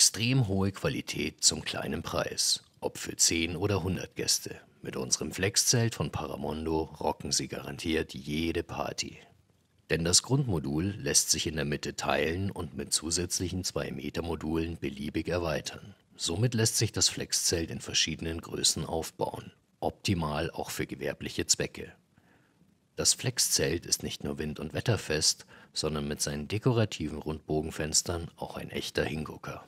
Extrem hohe Qualität zum kleinen Preis, ob für 10 oder 100 Gäste. Mit unserem Flexzelt von Paramondo rocken Sie garantiert jede Party. Denn das Grundmodul lässt sich in der Mitte teilen und mit zusätzlichen 2-Meter-Modulen beliebig erweitern. Somit lässt sich das Flexzelt in verschiedenen Größen aufbauen, optimal auch für gewerbliche Zwecke. Das Flexzelt ist nicht nur wind- und wetterfest, sondern mit seinen dekorativen Rundbogenfenstern auch ein echter Hingucker.